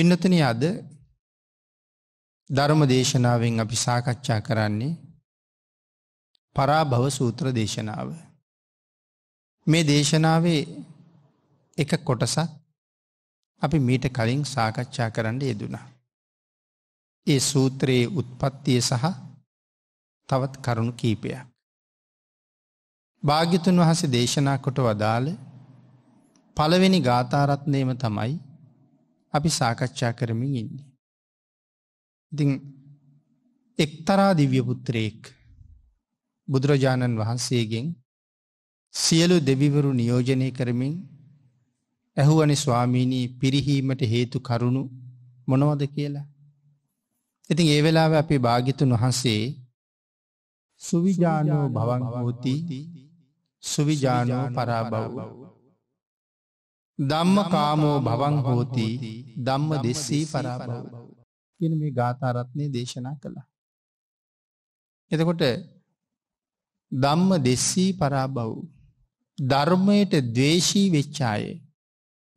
පින්නතන අද ධර්ම දේශනාවෙන් අපි සාකච්ඡා කරන්නේ පරාභව සූත්‍ර දේශනාව. මේ දේශනාවේ එක කොටසක් අපි මීට කලින් සාකච්ඡා කරන්න යෙදුනා. ඒ සූත්‍රයේ උත්පත්තිය සහ තවත් කරුණු කීපයක්. භාග්‍යතුන් වහස දේශනා කොට වදාළ පළවෙනි ගාථාරත්නයම තමයි අපි සාකච්ඡා කරමින් ඉන්නේ. ඉතිං එක්තරා දිව්‍යපුත්‍රයෙක් බුදුරජාණන් වහන්සේගෙන් සියලු දෙවිවරු නියෝජනය කරමින් ඇහුවනි ස්වාමීණී පිරිහීමට හේතු කරුණු මොනවද කියලා. ඉතින් ඒ වෙලාව අපේ භාගිතුන් වහන්සේ සුවිජානෝ භවන් හෝති සුවිජානෝ පරාබව් ධම්ම කාමෝ භවන් හෝති ධම්ම දෙස්සී පරාභව කියන මේ ගාථාරත්නය දේශනා කළා. එතකොට ධම්ම දෙස්සී පරාභව් ධර්මයට දවේශී වෙච්චාය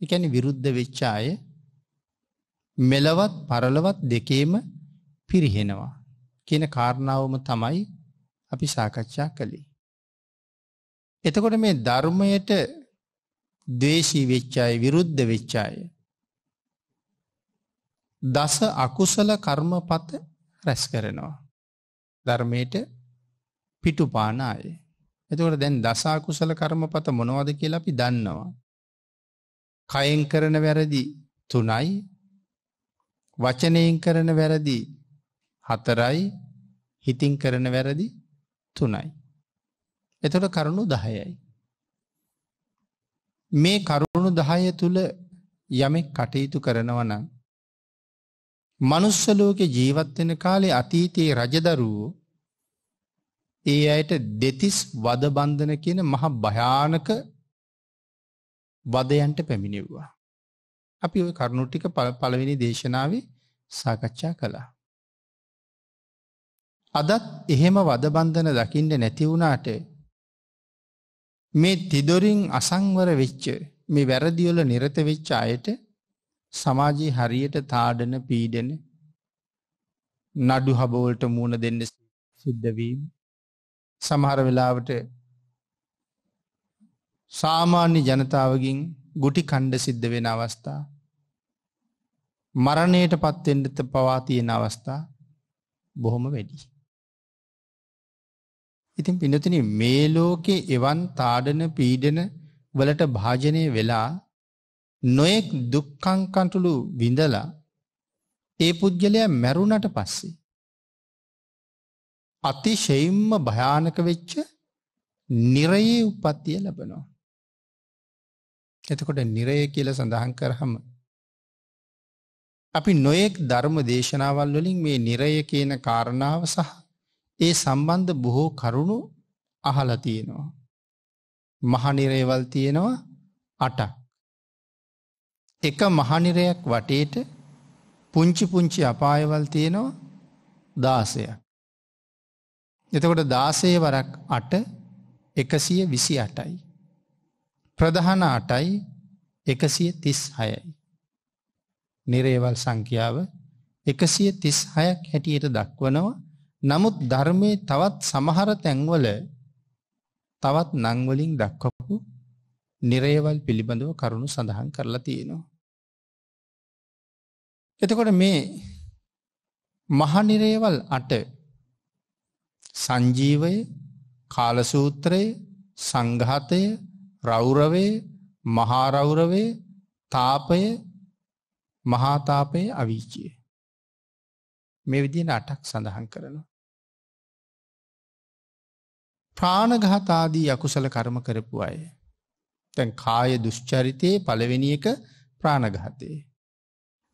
එකැන විරුද්ධ වෙච්චාය මෙලවත් පරලවත් දෙකේම පිරිහෙනවා කියන කාරණාවම තමයි අපි සාකච්ඡා කළේ. එතකොට මේ ධර්මයට දේශී වෙච්චාය විරුද්ධ වෙච්චාය. දස අකුසල කර්මපත රැස් කරනවා. ධර්මයට පිටුපානාය. එතකට දැන් දසාකුසල කර්මපත මොනවද කියලා අපි දන්නවා. කයෙන් කරන වැරදි තුනයි වචනයෙන් කරන වැරදි හතරයි හිතින් කරන වැරදි තුනයි. එතොට කරුණු දහයයි. මේ කරුණු දහය තුළ යමෙක් කටයුතු කරනවා නම් මනුස්සලෝකෙ ජීවත්වෙන කාලේ අතීතයේ රජදරුවෝ ඒ අයට දෙතිස් වදබන්ධන කියන මහ භයානක වදයන්ට පැමිණිව්වා. අපි ඔය කරුණුට්ටික පළවෙනි දේශනාව සාකච්ඡා කළා. අදත් එහෙම වදබන්ධන දකිින්ට නැතිවුණාට මේ තිදොරින් අසංවර වෙච්ච මේ වැරදිවල නිරත වෙච්ච අයට සමාජයේ හරියට තාඩන පීඩන නඩු හබවලට මූුණ දෙන්න සිද්ධවීම සමහර වෙලාවට සාමාන්‍ය ජනතාවගින් ගුටි කණ්ඩ සිද්ධ වෙන අවස්ථා මරණයට පත්වෙන්ඩත පවා තියෙන අවස්ථා බොහොම වැඩි. ඉතින් පින්නතුනි මේ ලෝකේ එවන් තාඩන පීඩන වලට භාජනය වෙලා නොයෙක් දුක්ඛං කටුළු විඳලා ඒ පුද්ගලයා මැරුණට පස්සේ අතිශයින්ම භයානක වෙච්ච නිරයේ උප්පත්තිය ලැබෙනවා. එතකොට නිරය කියලා සඳහන් කරහම අපි නොයෙක් ධර්ම දේශනාවල් වලින් මේ නිරය කියන කාරණාව සහ ඒ සම්බන්ධ බොහෝ කරුණු අහලා තියෙනවා. මහනිරේවල් තියෙනවා අටක්. එක මහනිරයක් වටේට පුංචි පුංචි අපායවල් තියෙනවා දාසයක්. එතකොට දාසේ වරක් අට එකසිය විසි අටයි. ප්‍රධහන අටයි එකසිය තිස් හයයි. නිරේවල් සංඛ්‍යාව එකසිය තිස් හයක් හැටියට දක්වනවා නමුත් ධර්මයේ තවත් සමහර තැන්වල තවත් නංවලින් දක්වපු නිරේවල් පිළිබඳව කරුණු සඳහන් කරලා තියෙනවා. එතකොට මේ මහනිරේවල් අට සංජීවය කාලසූත්‍රයේ සංඝාතය රෞරවේ මහාරෞරවේ තාපය මහාතාපය අවීචිය. මේ විදින අටක් සඳහන් කරනවා. ප්‍රාණඝාතාදී අකුසල කර්ම කරපු අය. තැන් කාය දුෂ්චරිතයේ පළවෙනි එක ප්‍රාණඝාතයේ.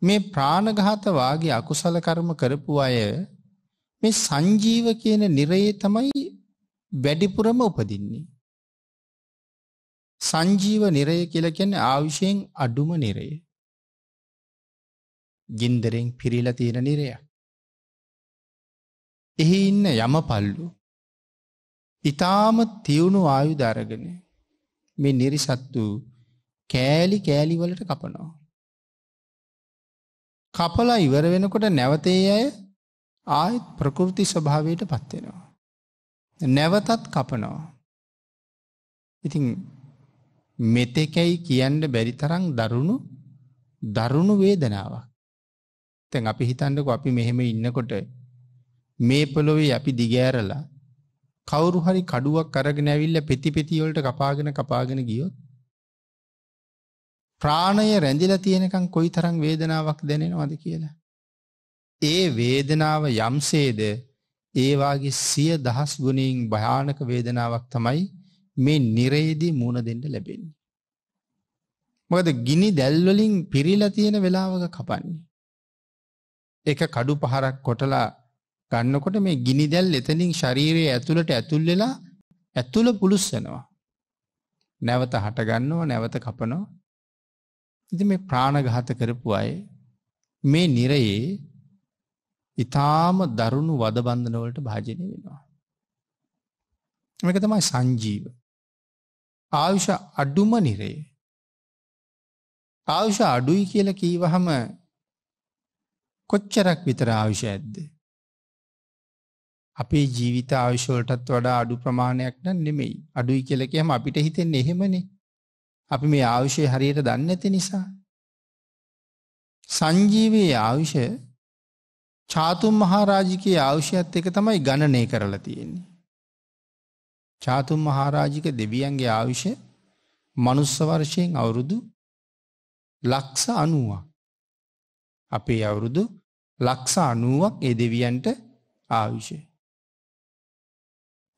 මේ ප්‍රාණඝාතවාගේ අකුසල කර්ම කරපු අය මේ සංජීව කියන නිරයේ තමයි වැඩිපුරම උපදින්නේ. සංජීව නිරය කියලා කියන්නේ ආවිෂයෙන් අඩුම නිරය. ගින්දරෙන් පිරීලා තියෙන නිරයක්. එහි ඉන්න යමපල්ලු ඉතාම තිවුණු ආයු දරගෙන මේ නිරිසත්තු කෑලි කෑලිවලට කපනවා. කපලා ඉවර වෙනකොට නැවතේ අය ආයත් ප්‍රකෘති ස්වභාවයට පත්වෙනවා. නැවතත් කපනවා. ඉතින් මෙතෙකැයි කියන්න බැරි තරං දරුණු දරුණු වේදනාවක්. තැන් අපි හිතන්නක අපි මෙහෙම ඉන්නකොට මේ පොළොවේ අපි දිගෑරලා කවුරු හරි කඩුවක් අරගෙන ඇවිල්ලා පෙති පෙති වලට කපාගෙන කපාගෙන ගියොත් ප්‍රාණය රැඳිලා තියෙනකන් කොයිතරම් වේදනාවක් දැනෙනවද කියලා. ඒ වේදනාව යම්සේද ඒ වාගේ සිය දහස් ගුණයෙන් භයානක වේදනාවක් තමයි මේ නිරේදී මුණ දෙන්න ලැබෙන්නේ. මොකද ගිනි දැල් වලින් පිරීලා තියෙන වෙලාවක කපන්නේ. එක කඩු පහරක් කොටලා ගන්නකොට මේ ගිනි දැල් එතනින් ශරීරයේ ඇතුළට ඇතුල් වෙලා ඇතුළ පුළුස් වෙනවා. නැවත හට ගන්නවා නැවත කපනවා. ඉතින් මේ ප්‍රාණඝාත කරපු අය මේ නිරයේ ඊටාම දරුණු වදබන්ධන වලට භාජනය වෙනවා. මේක තමයි සංජීව. ආයුෂ අඩුම නිරේ. ආයුෂ අඩුයි කියලා කීවහම කොච්චරක් විතර ආයුෂ ඇද්ද? අපේ ජීවිත ආයුෂ වලටත් වඩා අඩු ප්‍රමාණයක් නම් නෙමෙයි. අඩුයි කියලා කියම අපිට හිතෙන්නේ එහෙමනේ. අපි මේ ආයුෂය හරියට දන්නේ නැති නිසා. සංජීවයේ ආයුෂ චාතුම් මහරජිකේ ආයුෂයත් එක තමයි ගණනය කරලා තියෙන්නේ. චාතුම් මහරජික දෙවියන්ගේ ආයුෂ මනුස්ස වර්ෂයෙන් අවුරුදු ලක්ෂ 90ක්. අපේ අවුරුදු ලක්ෂ 90ක් ඒ දෙවියන්ට ආයුෂය.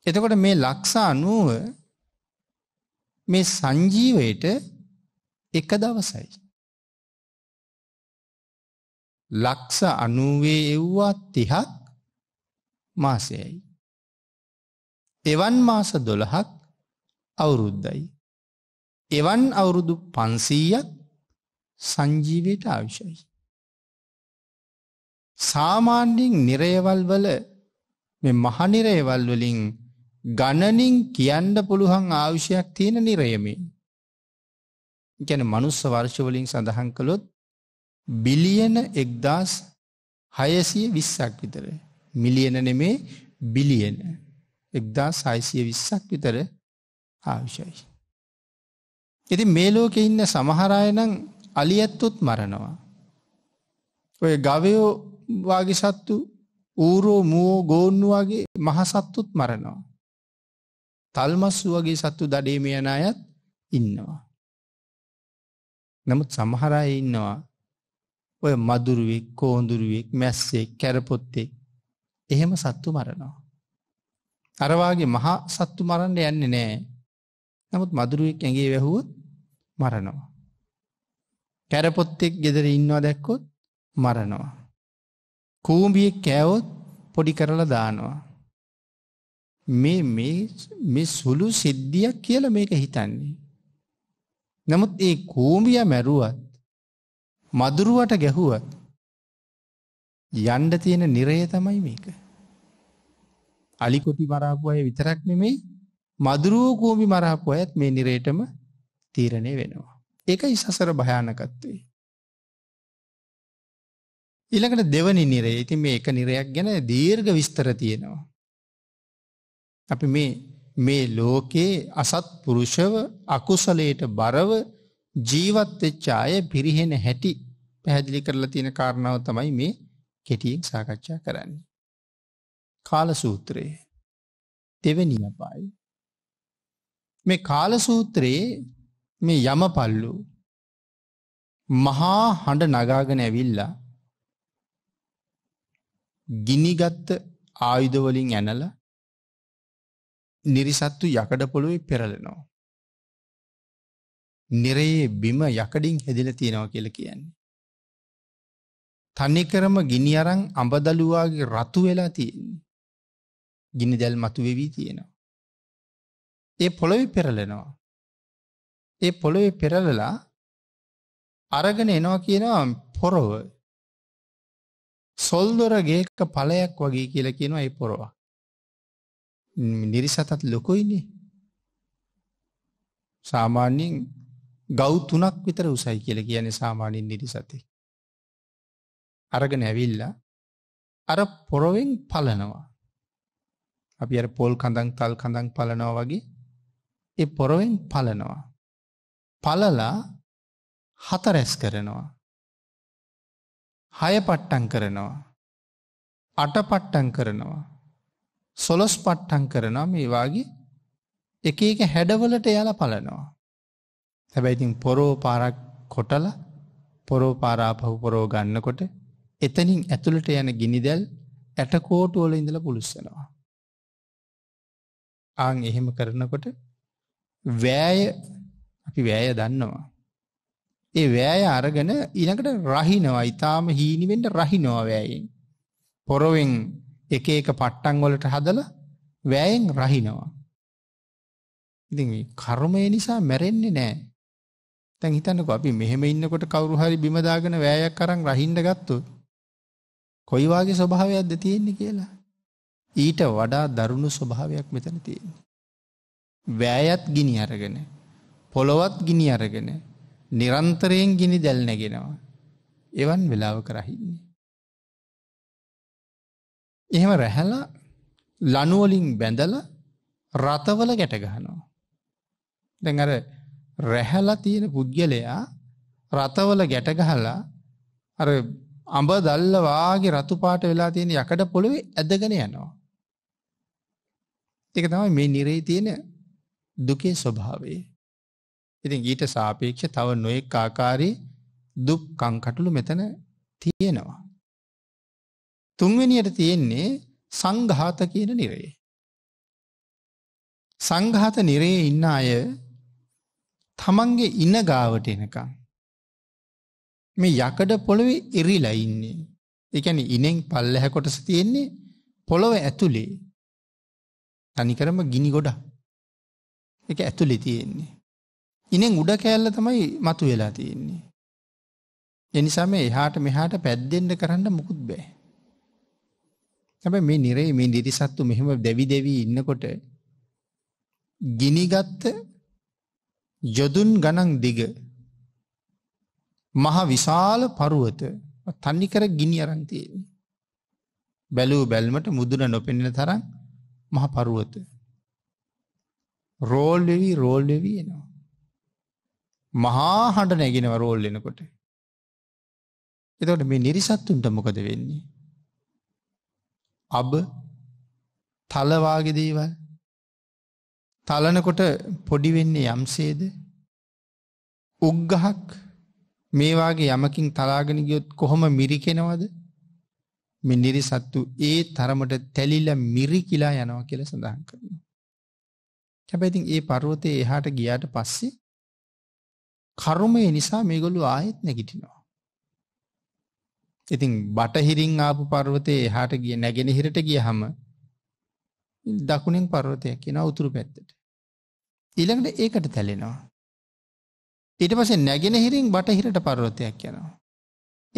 එතකොට මේ ලක්ෂ 90 මේ සංජීවයට එක දවසයි. ලක්ෂ 90 එව්වා 30ක් මාසයයි. එවන් මාස 12ක් අවුරුද්දයි. එවන් අවුරුදු 500ක් සංජීවයට අවශ්‍යයි. සාමාන්‍යයෙන් නිරයවල් වල මේ මහනිරයවල් වලින් ගණනින් කියන්න පුළුවන් ආවිෂයක් තියෙන නිරයමේ. ගැන මනුස්ස වර්ෂවලින් සඳහන් කළොත් බිලියන එක්දස් හයසිය විස්සක් විතර. මිලියන නෙමේ බිලියන එක්දා සයිසිය විස්සක් විතර ආවිෂයි. එති මේ ලෝකෙ ඉන්න සමහරයනං අලියැත්තුත් මරණවා. ඔය ගවයෝ වාගේ සත්තු ඌරෝ මුවෝ ගෝන්නු වගේ මහසත්තුත් මරණවා. තල්මස්සු වගේ සත්තු දඩේම යන අයත් ඉන්නවා. නමුත් සමහර අය ඉන්නවා ඔය මදුරුවෙක් කෝඳුරුවෙක් මැස්සේ කැරපොත්තෙක් එහෙම සත්තු මරනවා. අරවාගේ මහා සත්තු මරන්න යන්නේ නෑ නමුත් මදුරුවෙක් ඇගේ වැැහුවොත් මරනවා. කැරපොත්තෙක් ගෙදර ඉන්නවා දැක්කොත් මරනවා. කූම්බියෙක් කෑවොත් පොඩි කරලා දානවා. මේ මේ මේ සුළු සිද්ධියක් කියලා මේක හිතන්නේ. නමුත් ඒ කූඹිය මැරුවත් මදුරුවට ගැහුවත් යන්න තියෙන නිරය තමයි මේක. අලිකොටි මරාපු අය විතරක් නෙමෙයි මදුරුව කූඹි මරාපු අයත් මේ නිරේටම තීරණය වෙනවා. ඒකයි සසර භයානකත්වය. ඊළඟට දෙවනි නිරේ. ඉතින් මේ එක නිරයක් ගැන දීර්ඝ විස්තර තියෙනවා. අපි මේ මේ ලෝකේ අසත්පුරුෂව අකුසලයට බරව ජීවත් වෙච්ච අය පිරිහෙන හැටි පැහැදිලි කරලා තියෙන කාරණාව තමයි මේ කෙටියෙන් සාකච්ඡා කරන්නේ. කාල සූත්‍රයේ දෙවෙනි අපාය මේ කාල සූත්‍රයේ මේ යමපල්ලු මහා හඬ නගාගෙන ඇවිල්ලා ගිනිගත්ත ආයුධ වලින් ඇනලා නිරිසත්තු යකඩ පොළුවේ පෙරලෙනවා. නිරයේ බිම යකඩින් හෙදිල තියෙනවා කියල කියන්නේ. තනිකරම ගිනි අරං අඹදලුවාගේ රතු වෙලා තියෙන්නේ. ගිනි දැල් මතුවෙවී තියෙනවා. ඒ පොළොවි පෙරලෙනවා. ඒ පොළොවේ පෙරලලා අරගෙන එනවා කියනවා පොරොව සොල්දොර ගේක පලයක් වගේ කියලා කියනවා ඒ පොරවා. නිරිසතත් ලොකොයිනේ සාමාන්‍යයෙන් ගෞ තුනක් විතර උසයි කියල කියන සාමානින් නිරිසති. අරග නැවිල්ල අර පොරොවෙන් පලනවා. අපි අර පොල් කඳං තල් කඳං පලනවා වගේ එ පොරොවෙන් පලනවා. පලලා හතරැස් කරනවා. හය පට්ටන් කරනවා. අට පට්ටන් කරනවා. සොලොස් පට්ටන් කරනවා මේවාගේ එක එක හැඩවලට යල පලනවා. හැබැයිතින් පොරෝ පාරක් කොටල පොරෝ පාරාපහු පොරෝ ගන්නකොට එතනින් ඇතුළට යන ගිනිදැල් ඇටකෝටුවල ඉඳල පුළුස්සනවා. ආං එහෙම කරනකොට වෑය අපි වෑය දන්නවා. ඒ වෑය අරගෙන ඉනකට රහිනවා ඉතාම හීනිවෙන්ට රහිනවා වෑයෙන්. පොරොවෙන් එක එක පට්ටන් වලට හදලා වැයෙන් රහිනවා. ඉතින් කර්මය නිසා මැරෙන්නේ නෑ. දැන් හිතන්නකෝ අපි මෙහෙම ඉන්නකොට කවුරු හරි බිම දාගෙන වෑයක් අරන් රහින්න ගත්තොත් කොයි වාගේ ස්වභාවයක්ද තියෙන්නේ කියලා. ඊට වඩා දරුණු ස්වභාවයක් මෙතන තියෙන්නේ. වෑයත් ගිනි අරගෙන පොළොවත් ගිනි අරගෙන නිරන්තරයෙන් ගිනි දැල් නැගෙනවා. එවන් වෙලාවක රහින්නේ. එහෙම රැහැලා ලනුවලින් බැඳල රථවල ගැටගහනවා. දැන් අර රැහැලා තියෙන පුද්ගලයා රථවල ගැටගහලා අර අඹ දල්ලවාගේ රතුපාට වෙලා තියෙන යකඩ පොළොවේ ඇදගෙන යනවා. ඒක තමයි මේ නිරේ තියෙන දුකේ ස්වභාවය. ඉතින් ඊට සාපේක්ෂ තව නොයෙක් ආකාරයේ දුක් කංකටොළු මෙතන තියෙනවා. තුන්වෙනියට තියෙන්නේ සංඝාත කියන නිරේ. සංඝාත නිරේ ඉන්න අය තමන්ගේ ඉන ගාවට එනකම් මේ යකඩ පොළවේ එරිලා ඉන්නේ. ඒ කියන්නේ ඉනෙන් පල්ලැහැ කොටස තියෙන්නේ පොළොව ඇතුලේ. තනිකරම ගිනි ගොඩ. ඒක ඇතුලේ තියෙන්නේ. ඉනෙන් උඩ කෑල්ල තමයි මතු වෙලා තියෙන්නේ. එනිසා මේ එහාට මෙහාට පැද්දෙන්න කරන්න මුකුත් බෑ. හැබැයි මේ නිරේ මේ නිරිසත්තු මෙහෙම දෙවි දෙවි ඉන්නකොට ගිනිගත්ත යදුන් ගණන් දිග මහ විශාල පරුවත තන්නේ කර ගිනි අරන් තියෙන්නේ. බැලූ බැල්මට මුදුන නොපෙනෙන තරම් මහ පරුවත. රෝල් වෙවි රෝල් වෙවි එනවා. මහා හඬ නැගිනව රෝල් වෙනකොට. එතකොට මේ නිරිසත්තුන්ට මොකද වෙන්නේ? අබ තලවාගේ දේවල් තලනකොට පොඩි වෙන්නේ යම්සේද උග්ගහක් මේවාගේ යමකින් තලාගෙන ගියොත් කොහොම මිරිකෙනවද මෙ නිරි සත්තු ඒ තරමට තැලිල මිරිකිලා යනවා කියල සඳහන් කරන. හැබැතින් ඒ පරුවතය එහාට ගියාට පස්සේ කරුමය නිසා මේගොලු ආයෙත් නැගිටිනවා. ඉතින් බටහිරින් ආපු පර්වතයේ එහාට ගිය නැගෙනහිරට ගියහම දකුණෙන් පර්වතයක් එනවා උතුරු පැත්තට. ඊළඟට ඒකට තැලෙනවා. ඊට පස්සේ නැගෙනහිරින් බටහිරට පර්වතයක් යනවා.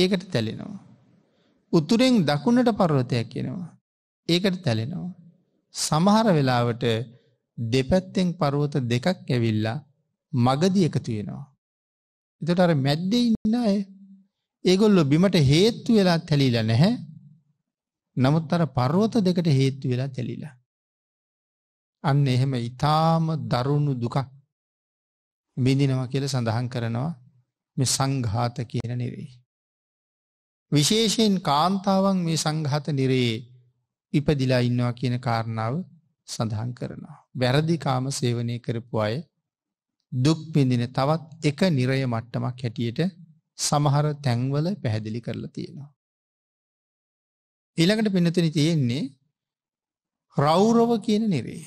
ඒකට තැලෙනවා. උතුරෙන් දකුණට පර්වතයක් එනවා. ඒකට තැලෙනවා. සමහර වෙලාවට දෙපැත්තෙන් පර්වත දෙකක් ඇවිල්ලා මගදී එකතු වෙනවා. එතකොට අර මැද්දේ ඉන්න අය ඒගොල්ලො බිමට හේත්තු වෙලා තැලිලා නැහැ. නමුත් අර පර්වත දෙකට හේත්තු වෙලා තැලිලා. අන්න එහෙම ඊටාම දරුණු දුකක් බිඳිනවා කියලා සඳහන් කරනවා මේ සංඝාත කියන නිරේ. විශේෂයෙන් කාන්තාවන් මේ සංඝාත නිරේ ඉපදිලා ඉන්නවා කියන කාරණාව සඳහන් කරනවා. වැරදි කාම සේවනය කරපු අය දුක් විඳින තවත් එක නිරය මට්ටමක් හැටියට සමහර තැන්වල පැහැදිලි කරලා තියෙනවා. ඊළඟට පිනතින තියෙන්නේ රෞරව කියන නිරේ.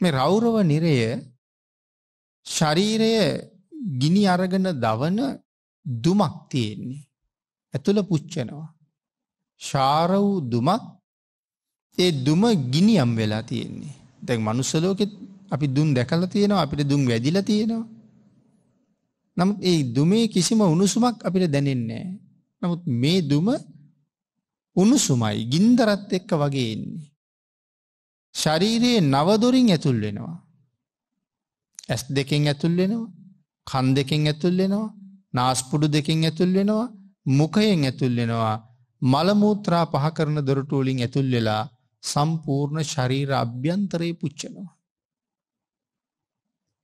මේ රෞරව නිරය ශරීරය ගිනි අරගෙන දවන දුමක් තියෙන්නේ. ඇතුළ පුච්චනවා. ශාර වූ දුමක් ඒ දුම ගිනියම් වෙලා තියෙන්නේ. දැන් මනුස්සලෝකෙත් අපි දුම් දැකලා තියෙනවා අපිට දුම් වැදිලා තියෙනවා. නමුත් ඒ දුමේ කිසිම උණුසුමක් අපිට දැනෙන්නේ නැහැ. නමුත් මේ දුම උණුසුමයි ගින්දරත් එක්ක වගේ එන්නේ. ශරීරයේ නව දොරින් ඇතුල් වෙනවා. ඇස් දෙකෙන් ඇතුල් වෙනවා. කන් දෙකෙන් ඇතුල් වෙනවා. නාස්පුඩු දෙකෙන් ඇතුල් වෙනවා. මුඛයෙන් ඇතුල් වෙනවා. මල මූත්‍රා පහ කරන දොරටු වලින් ඇතුල් වෙලා සම්පූර්ණ ශරීර අභ්‍යන්තරේ පුච්චනවා.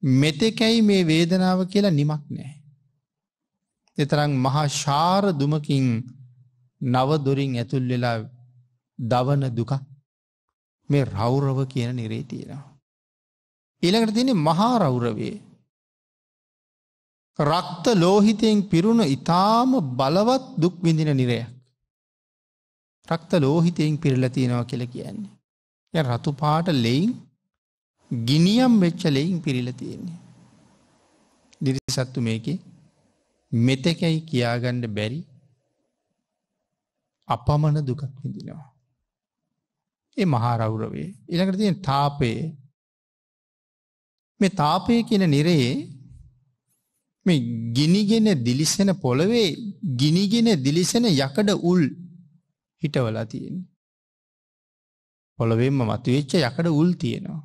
මෙතෙකැයි මේ වේදනාව කියලා නිමක් නෑ. එතරම් මහා ශාර දුමකින් නවදොරින් ඇතුල් වෙලා දවන දුක මේ රෞරව කියන නිරේ තියෙනවා. ඊළඟට තියෙන මහා රෞරවේ. රක්ත ලෝහිතයෙන් පිරුණු ඉතාම බලවත් දුක් විඳින නිරයක්. රක්ත ලෝහිතයෙන් පිරල තියෙනවා කියල කියන්නේ. ය රතුපාට ලෙයින් ගිනියම් වෙච්ච ලෙයින් පිරිල තියෙන්නේ. දිරි සත්තු මේක මෙතකැයි කියාගණ්ඩ බැරි අපමණ දුකක් විඳිනවා. ඒ මහාරවුරවේ ඉළඟට තියෙන තාපය මේ තාපය කියන නිරයේ මේ ගිනිගෙන දිලිසෙන පොළවේ ගිනිගෙන දිලිසෙන යකඩ උල් හිටවලා තියෙන. පොළොවෙන්ම මතුවෙච්ච යකඩ උල් තියෙනවා.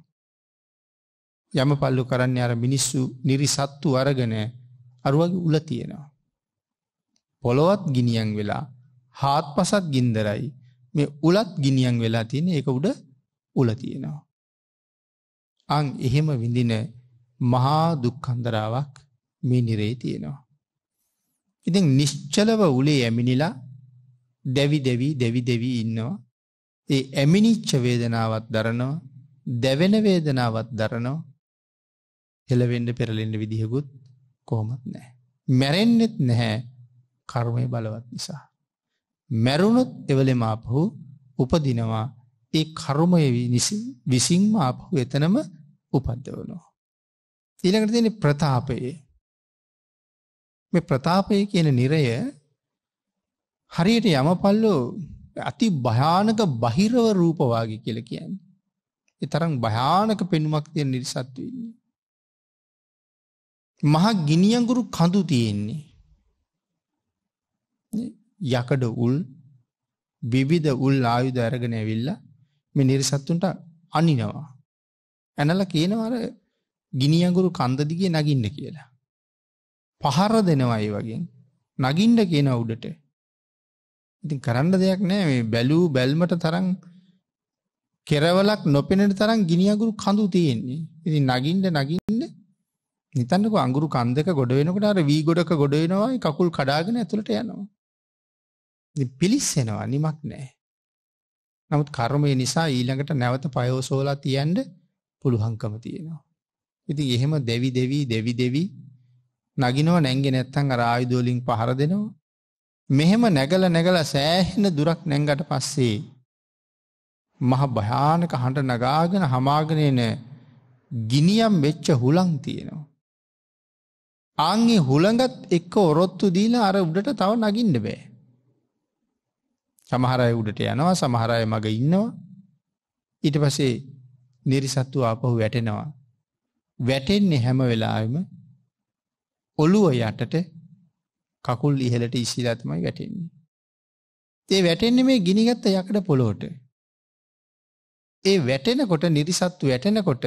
යම පල්ලු කරන්න අර මිනිස්සු නිරිසත්තු අරගෙන අරුවගේ උල තියෙනවා. පොළොවත් ගිනියන් වෙලා හාත් පසත් ගින්දරයි මේ උලත් ගිනියන් වෙලා තියෙන ඒක උඩ උල තියෙනවා. අං එහෙම විඳින මහා දුක්කන්දරාවක් මේ නිරේ තියෙනවා. ඉතින් නිශ්චලව උලේ ඇමිනිලා දැවි දෙවී දෙවි දෙවී ඉන්නවා. ඒ ඇමිනිච්ච වේදනාවත් දරනවා දැවෙන වේදනාවත් දරනවා හෙලවෙන්න පෙරලෙන්න විදිහකුත් කොහොමත් නෑ. මැරෙන්නෙත් නැහැ කර්මය බලවත් නිසා. මැරුණොත් එවලෙම ආපහු උපදිනවා ඒ කර්මය විසින්ම ආපහු එතනම උපද්දවනවා. ඊළඟට තියෙන ප්‍රතාපයේ මේ ප්‍රතාපය කියන නිරය හරියට යමපල්ලෝ අති භයානක බහිරව රූපවාගේ කියලා කියන්නේ. ඒ තරම් භයානක පෙනුමක් තියෙන නිර්සත්තු ඉන්නේ. මහ ගිනියගුරු කඳු තියෙන්නේ. යකඩ උල් විවිධ උල් ආයුධ අරගෙන ඇවිල්ල මේ නිරිසත්තුන්ට අනිනවා. ඇනල කියනවර ගිනියගුරු කන්දදිගේ නගින්න කියලා. පහර දෙනවයි වගේ නගින්ඩ කියන උඩට. ඉතින් කරන්න දෙයක් නෑ මේ බැලූ බැල්මට තරන් කෙරවලක් නොපෙනට තරම් ගිනියගුරු කඳු තියෙන්නේ. ඉති නගින්ඩ නගින්න නිතන්නකෝ අඟුරු කන්දක ගොඩ වෙනකොට අර වී ගොඩක ගොඩ වෙනවායි කකුල් කඩාගෙන ඇතුළට යනවා. ඉතින් පිලිස්සෙනවා නිමක් නැහැ. නමුත් කර්මය නිසා ඊළඟට නැවත පයෝසෝලා තියන්න පුළුවන්කම තියෙනවා. ඉතින් එහෙම දෙවි දෙවි දෙවි දෙවි නගිනව නැංගේ නැත්තම් අර ආයුධ වලින් පහර දෙනවා. මෙහෙම නැගලා නැගලා සෑහෙන දුරක් නැංගට පස්සේ මහ භයානක හඬ නගාගෙන හමාගෙන එන ගිනියම් වෙච්ච හුලං තියෙනවා. ආන්ගේ හුළඟත් එක්ක ඔරොත්තු දීලා අර උඩට තව නගින්න බෑ. සමහරය උඩට යනවා සමහරය මඟ ඉන්නවා. ඊට පසේ නිරිසත්තු ආපහු වැටෙනවා. වැටෙන්නේ හැම වෙලාවෙම ඔළුව යටට කකුල් ඉහලට ඉසිලා තමයි වැටෙන්නේ. ඒ වැටෙන්නේ මේ ගිනිගත්ත යකඩ පොළොවට. ඒ වැටෙනකොට නිරිසත්තු වැටෙනකොට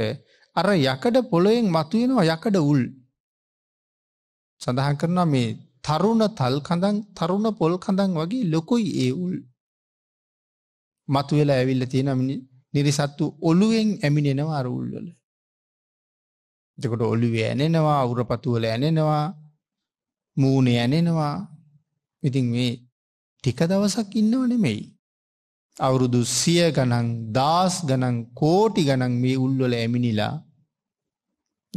අර යකඩ පොළොයෙන් මතුවෙනවා යකඩ උල්. සඳහන් කරනවා මේ තරුණ තල් කඳන් තරුණ පොල් කඳන් වගේ ලොකුයි ඒ උල්. මතුවෙලා ඇවිල්ලා තියෙන නිරිසත්තු ඔළුවෙන් ඇමිනෙනවා අර උල් වල. එතකොට ඔළුවේ ඇනෙනවා, උරපතු වල ඇනෙනවා, මූණේ ඇනෙනවා. ඉතින් මේ ටික දවසක් ඉන්නව නෙමෙයි. අවුරුදු 100 ගණන්, 10 ගණන්, කෝටි ගණන් මේ උල් වල ඇමිනිලා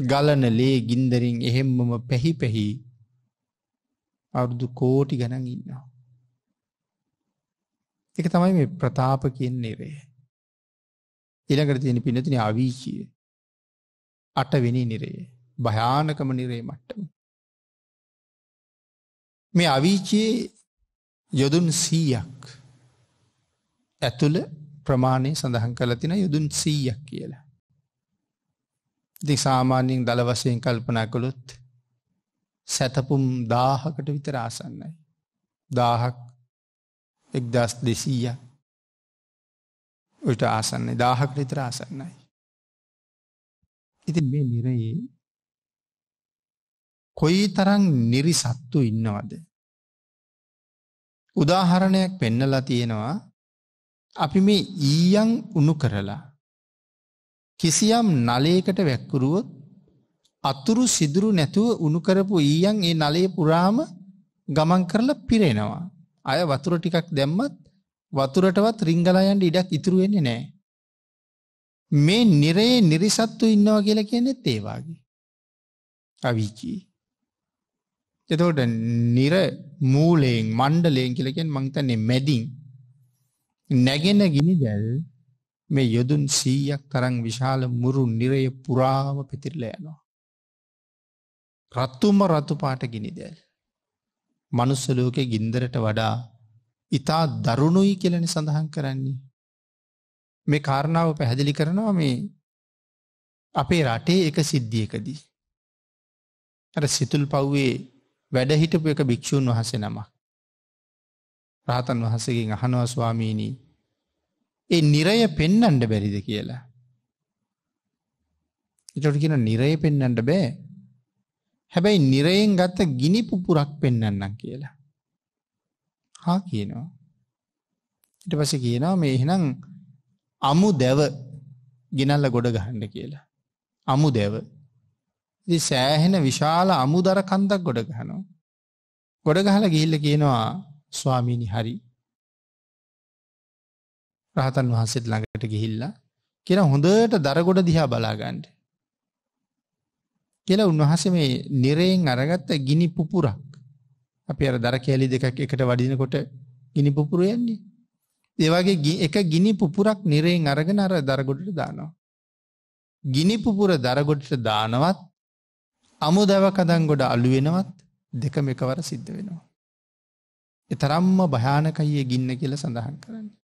ගලන ලේ ගින්දරින් එහෙම්මම පැහි පැහි අවුරුදු කෝටි ගණන් ඉන්නවා. එක තමයි මේ ප්‍රතාප කියන්නේ රේ. ඉළඟට තියෙන පිනතින අවීචිය. අටවෙනි නිරේ. භයානකම නිරේ මට්ටම. මේ අවීචයේ යොදුන් සීයක් ඇතුළ ප්‍රමාණය සඳහන් කලතින යොදුන් සීයක් කියලා. දි සාමාන්‍යයෙන් දළ වසයෙන් කල්පනා කළොත් සැතපුම් දාහකට විතර ආසන්නයි. දාහක් එක්දස් දෙසීය ඔට ආසන්නේ දාහකට විතර ආසන්නයි. ඉති මේ නිරයේ කොයි තරං නිරි සත්තු ඉන්නවද. උදාහරණයක් පෙන්නලා තියෙනවා අපි මේ ඊයන් උනු කරලා කිසියම් නලයකට වැක්කුරුවොත් අතුරු සිදුරු නැතුව උණු කරපු ඊයන් ඒ නලේ පුරාම ගමන් කරලා පිරෙනවා. අය වතුර ටිකක් දැම්මත් වතුරටවත් රිංගලා යන්න ඉඩක් ඉතුරු වෙන්නේ නැහැ. මේ නිරේ නිරිසත්තු ඉන්නවා කියලා කියන්නේත් ඒ වාගේ. අවීචී. එතකොට නිර මූලයෙන් මණ්ඩලයෙන් කියලා කියන්නේ මං හිතන්නේ මැදින් නැගෙන ගිනිදැල් මේ යොදුන් 100ක් තරම් විශාල මුරු නිරය පුරාම පිතිරලා යනවා. රත්තුම රතු පාට ගිනිදැල්. මනුස්ස ලෝකේ ගින්දරට වඩා ඊතා දරුණුයි කියලානේ සඳහන් කරන්නේ. මේ කාරණාව පැහැදිලි කරනවා මේ අපේ රටේ එක සිද්ධියකදී. අර සිතුල් පව්වේ වැඩ හිටපු එක භික්ෂූන් වහන්සේ නමක්. රහතන් වහන්සේගෙන් අහනවා ස්වාමීනි ඒ නිරය පෙන්නන්ඩ බැරිද කියලා. එතකොට කියන නිරය පෙන්නන්ඩ බෑ. හැබැයි නිරයෙන් ගත්ත ගිනි පුපුරක් පෙන්නන්නම් කියලා. හා කියනවා. ඊට පස්සේ කියනවා මේ එහෙනම් අමු දැව ගෙනල්ලා ගොඩ ගහන්න කියලා. අමු දැව. ඉතින් සෑහෙන විශාල අමුදර කන්දක් ගොඩ ගහනවා. ගොඩ ගහලා ගිහිල්ලා කියනවා ස්වාමීනි හරි රහතන් වහන්සේත් ළඟට ගිහිල්ලා කියලා හොඳට දරගොඩ දිහා බලාගන්ඩ. කියලා උන්වහස මේ නිරයෙන් අරගත්ත ගිනි පුපුරක් අපි අර දර කෑලි දෙකක් එකට වඩිනකොට ගිනි පුපුර යන්නේ. ඒවාගේ එක ගිනි පුපුරක් නිරයෙන් අරගෙන අර දරගොඩට දානවා. ගිනි පුපුර දරගොඩට දානවත් අමුදව කදන් ගොඩ අලුවෙනවත් දෙකම එකවර සිද්ධ වෙනවා. එතරම්ම භයානකයේ ගින්න කියල සඳහන් කරන්නේ.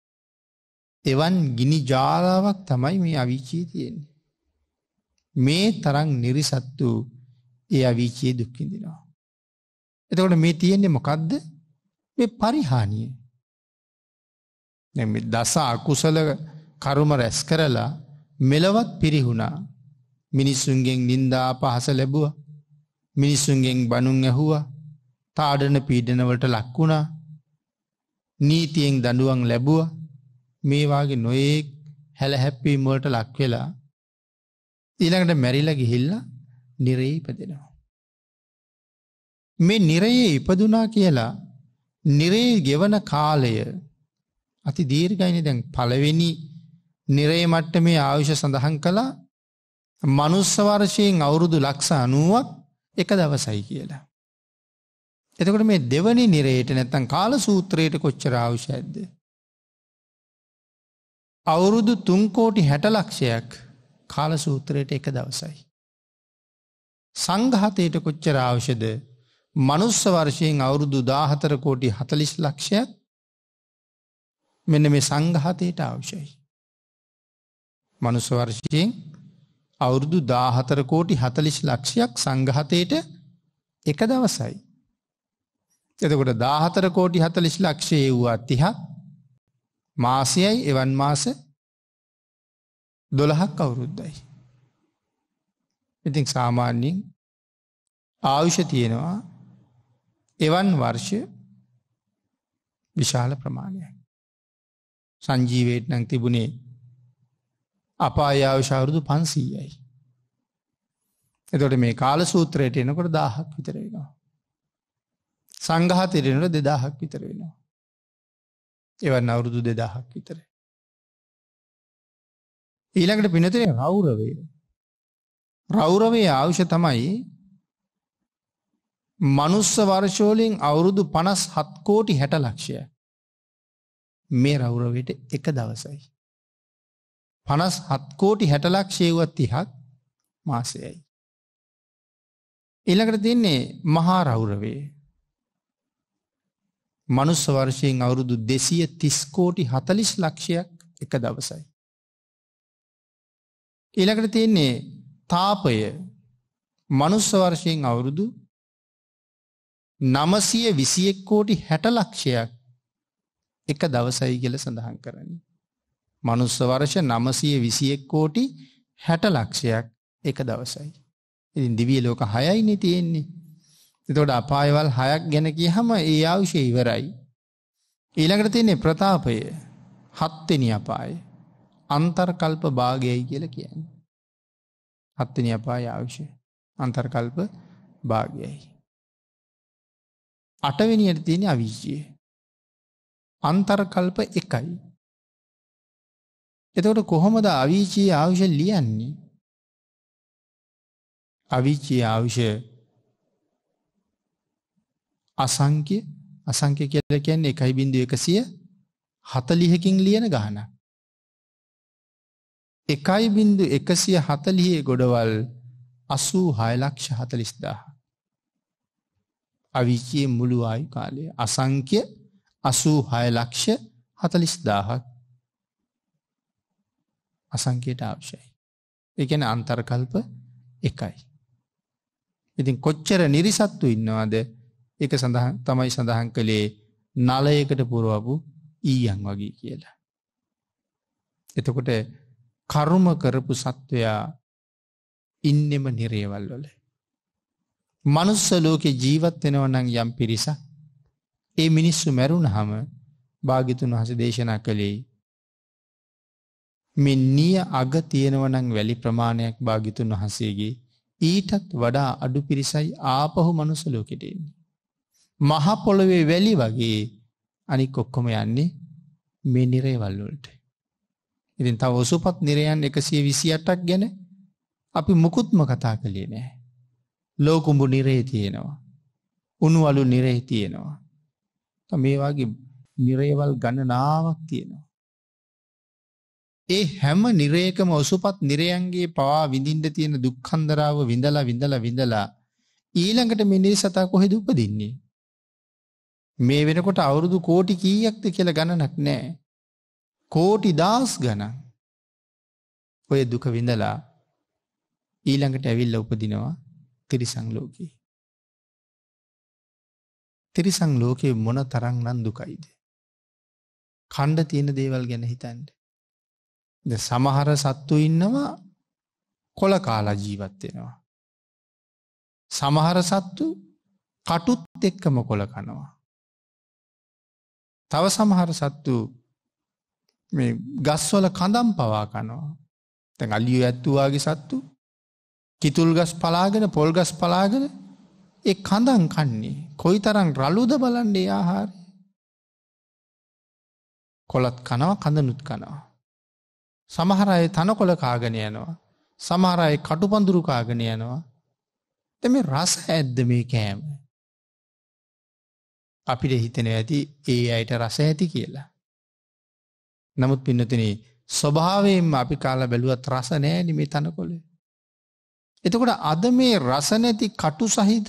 එවන් ගිනි ජාලාවක් තමයි මේ අවිචී තියෙන්නේ. මේ තරන් නිරිසත්තු ඒ අවිචයේ දුක්කිඳිනවා. එතකොට මේ තියෙන්නේ මොකක්ද මේ පරිහානිය. දස අකුසල කරුම රැස් කරලා මෙලවත් පිරිහුණා මිනිස්සුන්ගෙන් නින්දා පහස ලැබුව මිනිස්සුන්ගෙන් බනුන් ඇහුවා තාඩන පීඩනවලට ලක්වුණා නීතියෙන් දඩුවන් ලැබුවා මේ වාගේ නොයේක් හැලහැප්පීම් වලට ලක් වෙලා ඊළඟට මැරිලා ගිහිල්ලා නිරේ ඉපදෙනවා. මේ නිරයේ ඉපදුනා කියලා නිරේ ගෙවන කාලය අති දීර්ඝයිනේ දැන් පළවෙනි නිරේ මට්ටමේ ආයුෂ සඳහන් කළා මනුස්ස වර්ෂයෙන් අවුරුදු ලක්ෂ 90ක් එක දවසයි කියලා. එතකොට මේ දෙවනි නිරේට නැත්තම් කාල සූත්‍රයට කොච්චර අවශ්‍යයිද? අවුරුදු තුන්කෝටි හැටලක්ෂයක් කාලසූත්‍රයට එක දවසයි. සංඝහතයට කොච්චර අවෂද මනුස්ස වර්ෂයෙන් අවුරුදු දාහතර කෝටි හතලිස් ලක්ෂයක් මෙන මේ සංඝහතයට අවශ්‍යයි. මනුස්ස වර්ෂයෙන් අවුරුදු දාහතර කෝටි හතලිස් ලක්ෂයක් සංඝහතයට එක දවසයි. එතකොට දාහතර කෝටි හතලිස් ලක්ෂයේ වූ අත්තිහත් මාසයයි එවන් මාස දොළහක් අවුරුද්දයි. ඉතින් සාමාන්‍යෙන් ආයුෂ තියෙනවා එවන් වර්ෂ විශාල ප්‍රමාණයක්. සංජීවයට නං තිබුණේ අපායාවශවුරුදු පන්සීයයි. එතොට මේ කාල සූත්‍රයට එනකොට දාහක් විතරෙනවා. සංගහ තෙරෙනට දෙදාහක් විතර වෙනවා. එවන් අවුරුදු දෙදහක් විතර. ඊළඟට පිනතිනේ රෞරවේ. රෞරවේ අවශ්‍ය තමයි මනුස්ස වර්ෂෝලින් අවුරුදු පනස් හත් කෝටි හැට ලක්ෂය. මේ රෞරවයට එක දවසයි. පනස් හත්කෝටි හැටලක්ෂේවත් තිහක් මාසයයි. එළකට තින්නේ මහා රෞරවේ මනුස්ස වර්ෂයෙන් අවුරුදු දෙසිය තිස්කෝටි හතලිස් ලක්ෂයක් එක දවසයි. ඊළකට තියෙන්නේ තාපය මනුස්ස වර්ෂයෙන් අවුරුදු නමසිය විසියෙක්කෝටි හැට ලක්ෂයක් එක දවසයි කියල සඳහන් කරන්නේ. මනුස්ස වර්ෂ නමසිය විසියෙක්කෝටි හැට ලක්ෂයක් එක දවසයි. ඉතින් දිවිය ලෝක හයයිනෙ තියෙන්නේ එතකොට අපායවල් හයක් ගැන කියහම ඒ අවශ්‍ය ඉවරයි. ඊළඟට තියන්නේ ප්‍රතාපය හත්වෙනි අපාය අන්තර්කල්ප භාගයයි කියල කියන්න. හත්වෙනි අපාය අවශ්‍ය අන්තර්කල්ප භාගයයි. අටවෙනියට තියෙන අවිශ්්‍යය. අන්තර්කල්ප එකයි. එතකොට කොහොමද අවීචී ආවුෂ ලියන්නේ. අවිච්චී ආවුෂය අසංක්‍ය අසංක්‍ය කියලා කියන්නේ 1.140 කින් ලියන ගණනක්. 1.140 ගොඩවල් 86 ලක්ෂ 40000. අවීචියේ මුළු ආයු කාලය අසංක්‍ය 86 ලක්ෂ 40000ක් අසංකයට අවශ්‍යයි. ඒ කියන්නේ අන්තර්කල්ප එකයි. ඉතින් කොච්චර නිරිසත්තු ඉන්නවද එක සඳහන් තමයි සඳහන් කළේ නලයකට පුරුවපු ඊයන් වගේ කියලා. එතකොට කරුම කරපු සත්වයා ඉන්නෙම නිරේවල් වල. මනුස්ස ලෝකෙ ජීවත් වෙනවනං යම් පිරිස ඒ මිනිස්සු මැරුණ හම භාගිතුන් වහස දේශනා කළේ මෙ නිය අග තියෙනවනං වැලි ප්‍රමාණයක් භාගිතුන් වහන්සේගේ ඊටත් වඩා අඩු පිරිසයි ආපහු මනුසලෝකෙටෙන්නේ. මහපොළොවේ වැලි වගේ අනික් ඔක්කොම යන්නේ මේ නිරේ වල්ලුලට. ඉතින් තව ඔසුපත් නිරයන් එකසිය විසි අටක් ගැන අපි මුකුත්ම කතා කළේ නෑ. ලෝකුඹු නිරේ තියෙනවා. උනුවලු නිරේ තියෙනවා. මේවාගේ නිරේවල් ගණනාවක් තියෙනවා. ඒ හැම නිරේකම ඔසුපත් නිරයන්ගේ පවා විඳින්ට තියෙන දුක්කන්දරාව විඳලා විඳලා විඳලා ඊළඟට මිනිරි සතා කොහෙද උපදින්නේ. මේ වෙනකොට අවුරුදු කෝටි කීයක්ද කියලා ගණනක් නෑ. කෝටි දාස් ගණන්. ඔය දුක විඳලා ඊළඟට ඇවිල්ල උපදිනවා තිරිසං ලෝකයේ. තිරිසං ලෝකයේ මොන තරං නන් දුකයිද. කණ්ඩ තියෙන දේවල් ගැන හිතන්ට. ද සමහර සත්තු ඉන්නවා කොල කාලා ජීවත්වෙනවා. සමහර සත්තු කටුත් එක්කම කොල කනවා. තව සමහර සත්තු මේ ගස්වල කඳම් පවාකනවා තැන් අලිය ඇත්තුවාගේ සත්තු කිතුල් ගස් පලාගෙන පොල් ගස් පලාගෙන එ කඳන් කන්නේ කොයි තරං රලුද බලන්ඩේ ආහාර කොලත් කනවා කඳනුත් කනවා. සමහර අය තනකොළ කාගෙන යනවා සමහර අය කටුපඳුරු කාගෙන යනවා එම රස ඇද්ද මේ කෑම අපිට හිතෙන ඇති ඒ අයට රස ඇති කියලා. නමුත් පින්නතින ස්වභාවයෙන්ම අපි කාලා බැලුවත් රස නෑනි මේ තනකොළේ. එතකොට අද මේ රසනැති කටු සහිත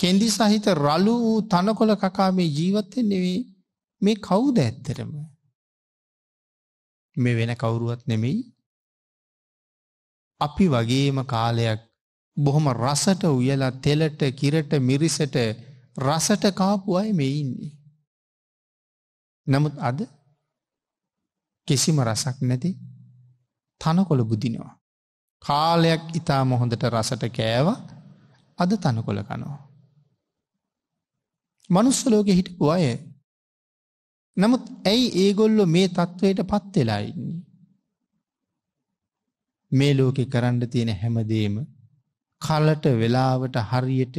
කෙන්දි සහිත රලු වූ තනකොළ කකා මේ ජීවත්තෙන් නෙවේ මේ කවුද ඇත්තරම. මේ වෙන කවුරුවත් නෙමෙයි අපි වගේම කාලයක් බොහොම රසට උයලා තෙලට කිරට මිරිසට රසට කාපු අය මේ ඉන්නේ. නමුත් අද කිසිම රසක් නැති තනකොළ බුදිනවා. කාලයක් ඉතා මොහොඳට රසට කෑව අද තනකොළ කනවා. මනුස්සලෝක හිටපු අය නමුත් ඇයි ඒගොල්ලො මේ තත්ත්වයට පත් වෙලා ඉන්නේ. මේ ලෝකෙ කරන්න තියෙන හැමදේම කලට වෙලාවට හරියට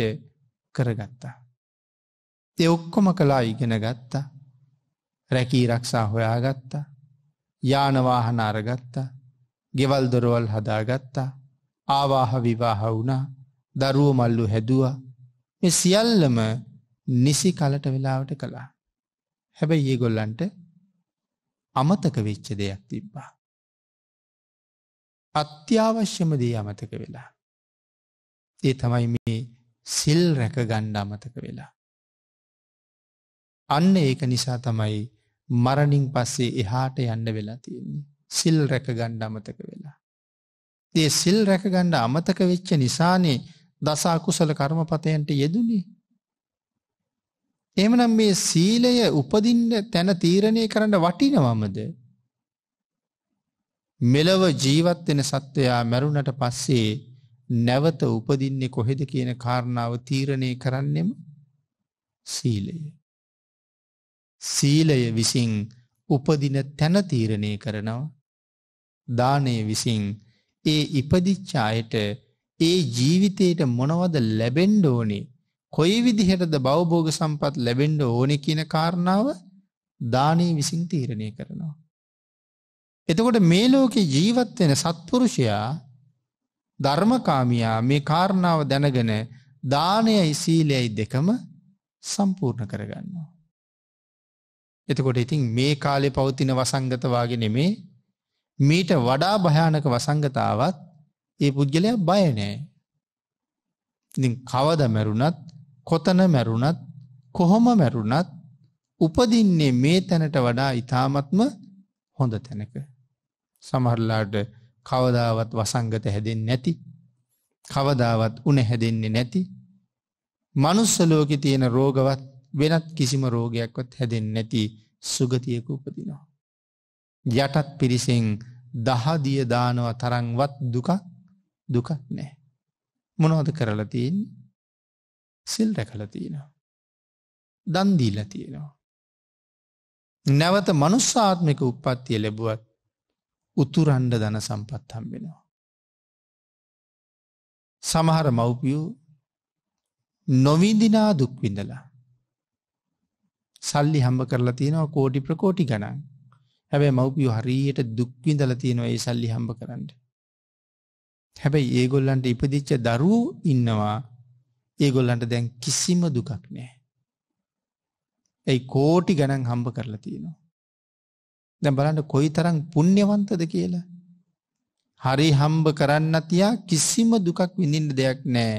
කරගත්තා. ඒ ඔක්කොම කලා ඉගෙන ගත්තා රැකී රක්ෂා හොයාගත්තා යානවාහන අරගත්තා ගෙවල් දොරවල් හදාගත්තා ආවාහ විවාහ වුණා දරුව මල්ලු හැදවා මෙ සියල්ලම නිසි කලට වෙලාවට කළා හැබැයි ඒ ගොල්ලන්ට අමතක වෙච්ච දෙයක් තිබ්බා අත්‍යවශ්‍යම දේ අමතක වෙලා ඒ තමයි මේ සිල් රැක ගණ්ඩ අමතක වෙලා අන්න ඒක නිසා තමයි මරණින් පස්සේ එහාට යන්න වෙලා තියෙන්නේ. සිල් රැකගණ්ඩ අමතක වෙලා. ඒ සිල් රැකගණ්ඩ අමතක වෙච්ච නිසානේ දසාකුසල කර්මපතයන්ට යෙදුණේ. එමනම් මේ සීලය උපදින්න තැන තීරණය කරන්න වටිනවමද. මෙලව ජීවත්වෙන සත්වයා මැරුණට පස්සේ නැවත උපදින්නේ කොහෙද කියන කාරණාව තීරණය කරන්නෙම සීලය. සීලය විසින් උපදින තැන තීරණය කරනවා. දානය විසින් ඒ ඉපදිච්චායට ඒ ජීවිතයට මොනවද ලැබෙන්ඩ ඕනේ කොයි විදිහටද බවබෝග සම්පත් ලැබෙන්ඩ ඕනෙ කියන කාරණාව දානය විසින් තීරණය කරනවා. එතකොට මේ ලෝකෙ ජීවත්වෙන සත්පුරුෂයා ධර්මකාමියා මේ කාරණාව දැනගෙන දානයයි සීලයයි දෙකම සම්පූර්ණ කරගන්නවා. එතකොට ඉතින් මේ කාලේ පවතින වසංගතවාගේ නෙමේ මීට වඩා භයානක වසංගතාවත් ඒ පුද්ගලයා බය නෑ. ඉතින් කවද මැරුණත් කොතන මැරුණත් කොහොම මැරුණත් උපදින්නේ මේ තැනට වඩා ඉතාමත්ම හොඳ තැනක. සමහරලාට කවදාවත් වසංගත හැදෙන් නැති කවදාවත් උන හැදෙන්නේ නැති මනුස්සලෝකෙ තියෙන රෝගවත් වෙනත් කිසිම රෝගයක්වත් හැදෙන් නැති සුගතියක උපදිනවා. යටත් පිරිසෙන් දහදිය දානව තරංවත් දුකක් දුකක් නෑ. මොනවද කරලතින් සිල් රැකලතිනවා. දන්දීල තියෙනවා. නැවත මනුස්සාත්මික උප්පත්තිය ලැබුවත් උතුරන්ඩ දන සම්පත් හම්බෙනවා. සමහර මව්පියූ නොවිදිනා දුක්විඳලා සල්ලි හම්බ කරලා තියෙනවා කෝටි ප්‍රකෝටි ගණන්. හැබැයි මව්පියෝ හරියට දුක් විඳලා තියෙනවා ඒ සල්ලි හම්බ කරන්න. හැබැයි ඒගොල්ලන්ට ඉපදිච්ච දරුවෝ ඉන්නවා. ඒගොල්ලන්ට දැන් කිසිම දුකක් නෑ. ඇයි කෝටි ගණන් හම්බ කරලා තියෙනවා. දැන් බලන්න කොයි තරම් පුණ්‍යවන්තද කියලා. හරි හම්බ කරන්න තියා කිසිම දුකක් විඳින්න දෙයක් නෑ.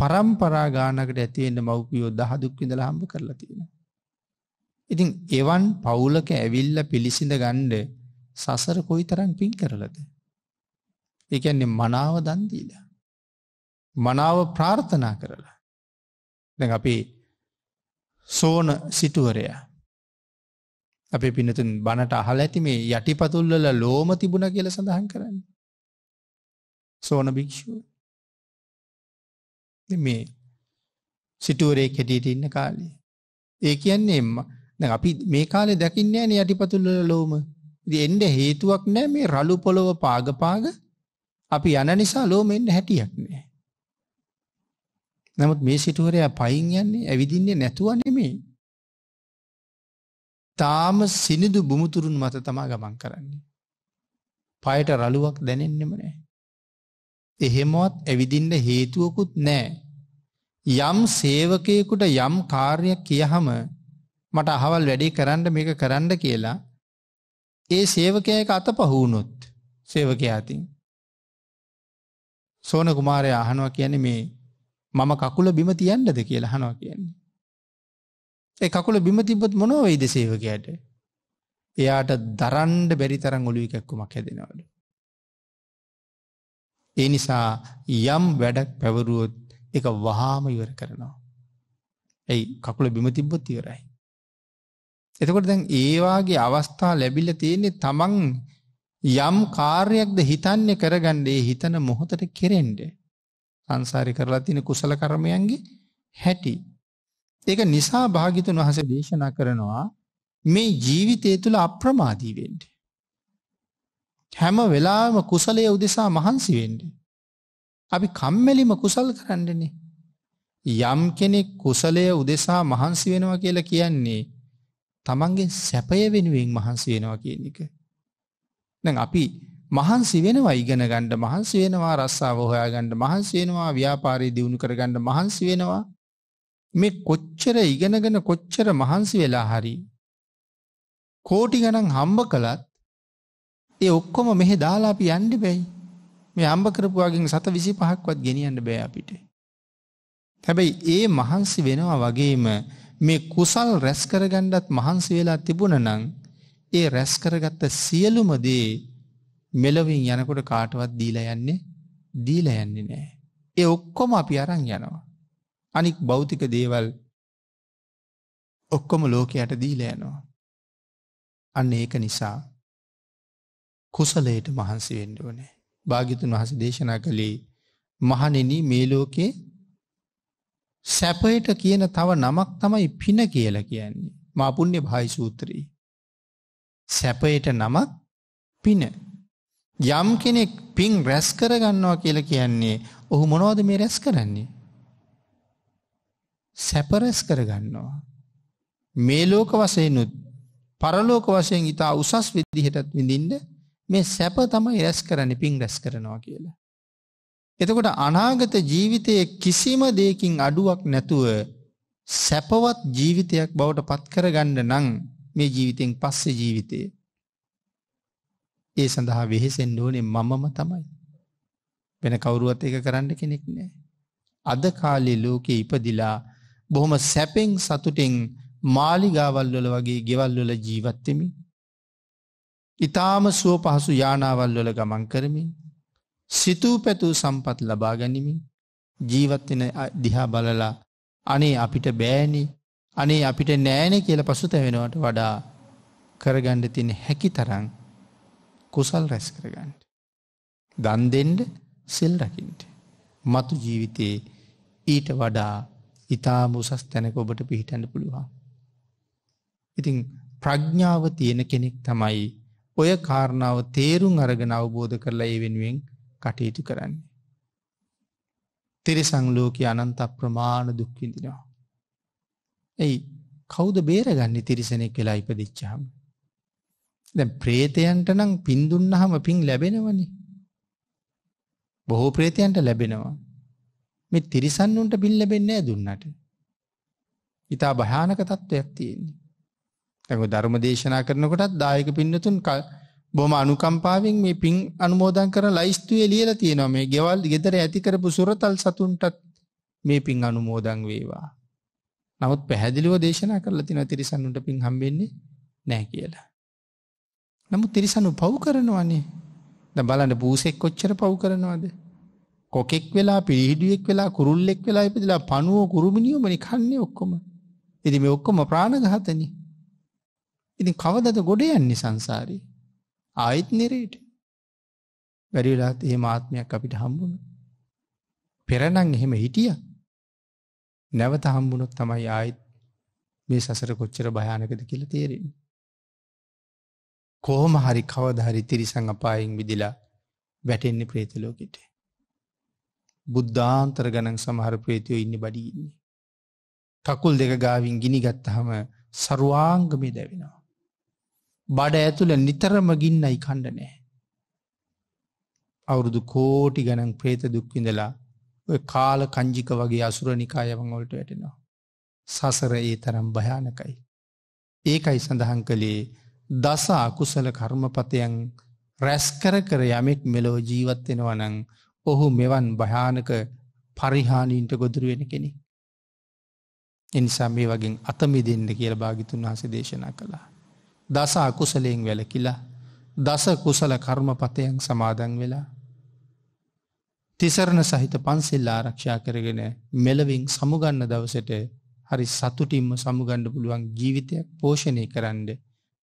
පරම්පරා ගානකට ඇතිවෙන්න මව්පියෝ දහදුක් විඳලා හම්බ කරලා තියෙන. ඉතින් එවන් පවුලක ඇවිල්ල පිළිසිඳ ගණ්ඩ සසර කොයි තරන් පින් කරලද. එකන්නේ මනාව දන්දීලා. මනාව ප්‍රාර්ථනා කරලා. දැ අපේ සෝන සිටුවරයා. අපේ පිනතුන් බණට අහල ඇති මේ යටිපතුල්ලල ලෝම තිබුණ කියල සඳහන් කරන්න. සෝන භික්‍ෂූ. මේ සිටුවරේ කෙටියට ඉන්න කාලේ. ඒ කියන්නේ දැන් අපි මේ කාලේ දකින්නේ නැහැ යටිපතුල් වල ලෝම. ඉතින් එන්න හේතුවක් නැහැ මේ රළු පොළව පාග පාග අපි යන නිසා ලෝම එන්න හැටියක් නැහැ. නමුත් මේ සිටුවරයා පයින් යන්නේ ඇවිදින්නේ නැතුව නෙමෙයි. තාම සිනිඳු බුමුතුරුන් මත තමා ගමන් කරන්නේ. පයට රළුවක් දැනෙන්නෙම නෑ. එහෙමවත් ඇවිදින්න හේතුවකුත් නෑ. යම් සේවකයෙකුට යම් කාර්යක් කියහම මට අහවල් වැඩේ කරන්න මේක කරන්න කියලා ඒ සේවකයක අතපහුවුණොත් සේවකයා අතින් සෝන කුමාරය අහනවා කියන්නේ මේ මම කකුල බිම තියන්නද කියලා අහනවා කියන්නේ. ඒ කකුල බිම තිබ්බොත් මොන වෙයිද සේවකයාට? එයාට දරන්න බැරි තරම් ඔළුවේ කැක්කුමක් හැදෙනවලු. ඒ නිසා යම් වැඩක් පැවරුවොත් ඒක වහාම ඉවර කරනවා. එයි කකුල බිම තිබ්බොත් ඉවරයි. එතකොට දැන් ඒ වාගේ අවස්ථා ලැබිලා තියෙන්නේ තමන් යම් කාර්යයක්ද හිතන්නේ කරගන්න ඒ හිතන මොහොතට කෙරෙන්න. සංසාරي කරලා තියෙන කුසල කර්මයන්ගේ හැටි. ඒක නිසා භාග්‍යතුන් වහන්සේ දේශනා කරනවා මේ ජීවිතය තුළ අප්‍රමාදී වෙන්න. හැම වෙලාවෙම කුසලයේ උදෙසා මහන්සි වෙන්න. අපි කම්මැලිම කුසල් කරන්නනේ. යම් කෙනෙක් කුසලය උදෙසා මහන්සි වෙනවා කියලා කියන්නේ තමන්ගේ සැපය වෙනුවෙන් මහන්සි වෙනවා කියන එක. දැන් අපි මහන්සි වෙනවා ඉගෙන ගන්න මහන්සි වෙනවා රස්සාව හොයා ගන්න මහන්සි වෙනවා ව්‍යාපාරය දියුණු කර ගන්න මහන්සි වෙනවා මේ කොච්චර ඉගෙනගෙන කොච්චර මහන්සි වෙලා හරි කෝටි ගණන් හම්බ කළත් ඒ ඔක්කොම මෙහෙ දාලා අපි යන්න බැයි මේ හම්බ කරපුවාගෙන් සත විසි පහක්වත් ගෙනියන්න බෑ අපිට. හැබැයි ඒ මහන්සි වෙනවා වගේම මේ කුසල් රැස් කරගන්නත් මහන්සි වෙලා තිබුණනම් ඒ රැස් කරගත්ත සියලුම දේ මෙලවින් යනකොට කාටවත් දීලා යන්නේ දීලා යන්නේ නැහැ. ඒ ඔක්කොම අපි අරන් යනවා. අනික් භෞතික දේවල් ඔක්කොම ලෝකයට දීලා යනවා. අන්න ඒක නිසා කුසලයට මහන්සි වෙන්න ඕනේ. භාග්‍යතුන් වහන්සේ දේශනා කළේ මහණෙනි මේ ලෝකේ සැපයට කියන තව නමක් තමයි පින කියලා කියන්නේ. මා පුණ්‍ය භායි සූත්‍රයේ. සැපයට නමක් පින. යම් කෙනෙක් පින් රැස් කරගන්නවා කියලා කියන්නේ ඔහු මොනවද මේ රැස් කරන්නේ? සැප රැස් කරගන්නවා. මේ ලෝක වශයෙන්ුත් පරලෝක වශයෙන් ඊට උසස් විදිහටත් විඳින්න මේ සැප තමයි රැස් කරන්නේ පින් රැස් කරනවා කියලා. එතකොට අනාගත ජීවිතයේ කිසිම දෙයකින් අඩුවක් නැතුව සැපවත් ජීවිතයක් බවට පත් කරගන්න නම් මේ ජීවිතෙන් පස්සේ ජීවිතයේ ඒ සඳහා වෙහෙසෙන්න ඕනේ මමම තමයි. වෙන කවුරුවත් ඒක කරන්න කෙනෙක් නෑ. අද කාලේ ලෝකේ ඉපදිලා බොහොම සැපෙන් සතුටෙන් මාලිගාවල් වල වගේ ගෙවල් වල ජීවත් වෙමින් ඊටාම සුව පහසු යානාවල් වල ගමන් කරමින් සිතූ පැතූ සම්පත් ලබා ගැනිමින් ජීවත්වෙන දිහා බලලා අනේ අපිට බෑනි අනේ අපිට නෑනෙ කියල පසු තැවෙනවට වඩා කරගණ්ඩ තින හැකි තරං කුසල් රැස් කරගන්නට. දන් දෙෙන්ඩ සෙල් රකින්ට. මතු ජීවිතයේ ඊට වඩා ඉතා මුසස් තැනක ඔබට පිහිටැඩ පුළුවන්. ඉතිං ප්‍රඥාව තියෙන කෙනෙක් තමයි ඔය කාරණාව තේරුම් අරගෙන අවබෝධ කරලා ඒ වෙනුවෙන් කටයුතු කරන්නේ. තෙරෙසං ලෝක අනන්ත ප්‍රමාණ දුක්විඳිනවා. ඇයි කෞද බේරගන්න තිරිසනෙක් කියලා ඉපදිච්චාම. දැ ප්‍රේතයන්ට නම් පින්දුන්නහම පින් ලැබෙනවන. බොහෝ ප්‍රේතයන්ට ලැබෙනවා. මෙ තිරිසන්නුන්ට පින් ලැබෙන්නේ දුන්නට. ඉතා භයානක තත්ත්වයක් තියෙන්නේ. ඇඟ ධර්ම දේශනා කරනකොටත් දායක පින්නතුන් කල් බොහොම අනුකම්පාවෙන් මේ පින් අනුමෝදන් කරන ලයිස්තුවේ ලියලා තියෙනවා මේ ගෙවල් ගෙදර ඇති කරපු සුරතල් සතුන්ටත් මේ පින් අනුමෝදන් වේවා. නමුත් පැහැදිලිව දේශනා කරලා තියෙනවා තිරිසනුන්ට පින් හම්බෙන්නේ නැහැ කියලා. නමුත් තිරිසනු පව් කරනවනේ. දැන් බලන්න බූසෙක් කොච්චර පව් කරනවද? කොකෙක් වෙලා පිළිහිඩුවෙක් වෙලා කුරුල්ලෙක් වෙලා ඉපදලා පණුව කුරුමිනියෝමනේ කන්නේ ඔක්කොම. ඉතින් මේ ඔක්කොම ප්‍රාණඝාතනේ. ඉතින් කවදද ගොඩ යන්නේ සංසාරේ? ආයිත් නිරේට. වැඩිවෙලාත් එහෙම ආත්මයක් අපිට හම්බුණ. පෙරණං එහෙම හිටිය. නැවත හම්බුණොත් තමයි ආයිත් මේ සසර කොච්චර භයානකද කියල තේරෙන. කෝම හරි කවදහරි තිරිසං අපායෙන් විදිලා වැටෙන්නේ ප්‍රේතලෝකෙට. බුද්ධාන්තර ගණන් සමහර ප්‍රේතියෝ ඉන්න බඩිඉන්නේ. කකුල් දෙක ගාවින් ගිනි ගත්තහම සරුවාංගමි දැවෙනවා. බඩ ඇතුළ නිතරම ගින්නයි කණ්ඩ නෑ. අවුරුදු කෝටි ගනන් ප්‍රේත දුක්විඳලා ඔය කාල කංජික වගේ අසුරනිකායවන් ඔොලට වැටෙනවා. සසර ඒ තරම් භයානකයි. ඒකයි සඳහන් කළේ දසා කුසල කර්මපතයන් රැස්කර කර යමෙක් මෙලෝ ජීවත්වෙනවනං ඔහු මෙවන් භයානක පරිහානීන්ට ගොදුරුවෙන කෙනෙ. එනිසා මේ වගේ අතමි දෙන්න කියල භාගිතුන් වහස දේශනා කළා. දස අකුසලයෙන් වැලකිලා දස කුසල කර්මපතයන් සමාදන් වෙලා තිසරණ සහිත පන්සිල්ල ආරක්ෂා කරගෙන මෙලවින් සමුගන්න දවසට හරි සතුටින්ම සමුගණ්ඩ පුළුවන් ජීවිතයක් පෝෂණය කරන්න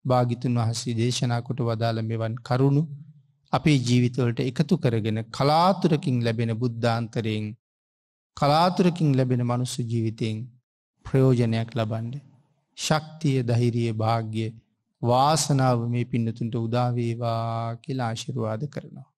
භාගිතුන් වහසේ දේශනා කොට වදාළ මෙවන් කරුණු අපේ ජීවිතවලට එකතු කරගෙන කලාතුරකින් ලැබෙන බුද්ධාන්තරයෙන් කලාතුරකින් ලැබෙන මනුස්ස ජීවිතයෙන් ප්‍රයෝජනයක් ලබන්ඩ ශක්තිය දහිරිය භාග්‍ය වාසනාව මේ පින්නතුන්ට උදාවේවා කියලා ආශිර්වාද කරනවා.